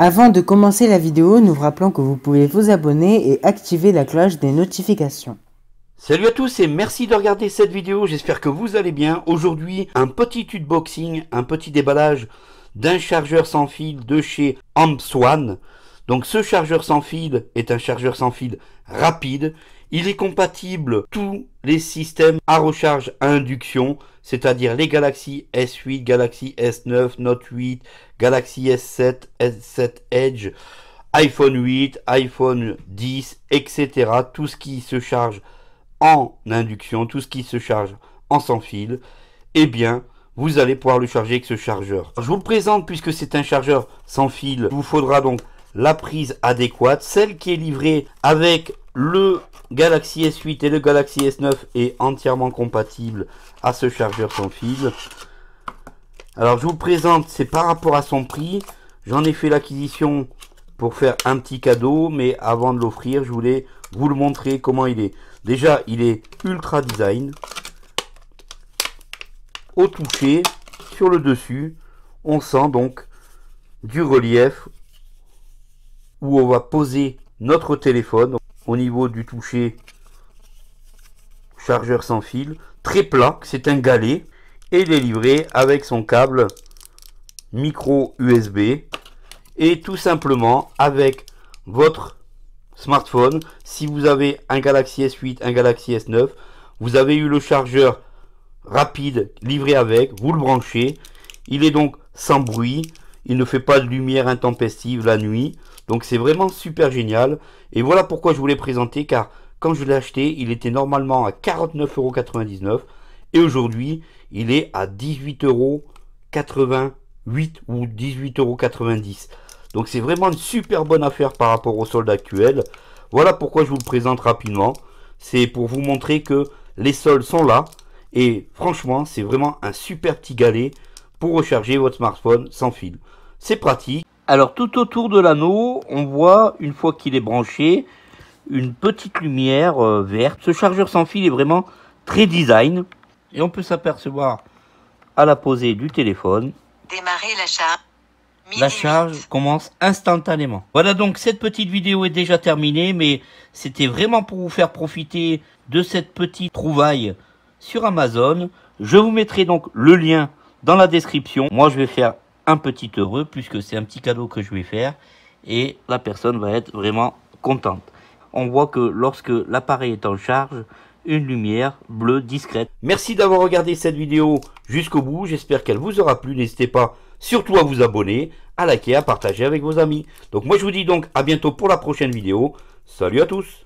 Avant de commencer la vidéo, nous vous rappelons que vous pouvez vous abonner et activer la cloche des notifications. Salut à tous et merci de regarder cette vidéo, j'espère que vous allez bien. Aujourd'hui, un petit unboxing, un petit déballage d'un chargeur sans fil de chez Ampswan. Donc ce chargeur sans fil est un chargeur sans fil rapide. Il est compatible tous les systèmes à recharge à induction, c'est-à-dire les Galaxy S8, Galaxy S9, Note 8, Galaxy S7, S7 Edge, iPhone 8, iPhone 10, etc. Tout ce qui se charge en induction, tout ce qui se charge en sans fil, eh bien, vous allez pouvoir le charger avec ce chargeur. Je vous le présente puisque c'est un chargeur sans fil. Il vous faudra donc la prise adéquate, celle qui est livrée avec le Galaxy S8 et le Galaxy S9 est entièrement compatible à ce chargeur sans fil. Alors je vous présente, c'est par rapport à son prix. J'en ai fait l'acquisition pour faire un petit cadeau, mais avant de l'offrir, je voulais vous le montrer comment il est. Déjà, il est ultra design. Au toucher, sur le dessus, on sent donc du relief où on va poser notre téléphone au niveau du toucher chargeur sans fil, très plat, c'est un galet, et il est livré avec son câble micro USB et tout simplement avec votre smartphone. Si vous avez un Galaxy S8, un Galaxy S9, vous avez eu le chargeur rapide livré avec, vous le branchez, il est donc sans bruit, il ne fait pas de lumière intempestive la nuit. Donc c'est vraiment super génial. Et voilà pourquoi je voulais présenter car quand je l'ai acheté, il était normalement à 49,99€ et aujourd'hui, il est à 18,88€ ou 18,90€. Donc c'est vraiment une super bonne affaire par rapport au solde actuel. Voilà pourquoi je vous le présente rapidement. C'est pour vous montrer que les soldes sont là. Et franchement, c'est vraiment un super petit galet pour recharger votre smartphone sans fil. C'est pratique. Alors tout autour de l'anneau, on voit, une fois qu'il est branché, une petite lumière euh, verte. Ce chargeur sans fil est vraiment très design. Et on peut s'apercevoir à la posée du téléphone. Démarrer la charge. La charge commence instantanément. Voilà donc cette petite vidéo est déjà terminée, mais c'était vraiment pour vous faire profiter de cette petite trouvaille sur Amazon. Je vous mettrai donc le lien dans la description. Moi, je vais faire un petit heureux puisque c'est un petit cadeau que je vais faire et la personne va être vraiment contente. On voit que lorsque l'appareil est en charge, une lumière bleue discrète. Merci d'avoir regardé cette vidéo jusqu'au bout. J'espère qu'elle vous aura plu. N'hésitez pas surtout à vous abonner, à liker, à partager avec vos amis. Donc moi je vous dis donc à bientôt pour la prochaine vidéo. Salut à tous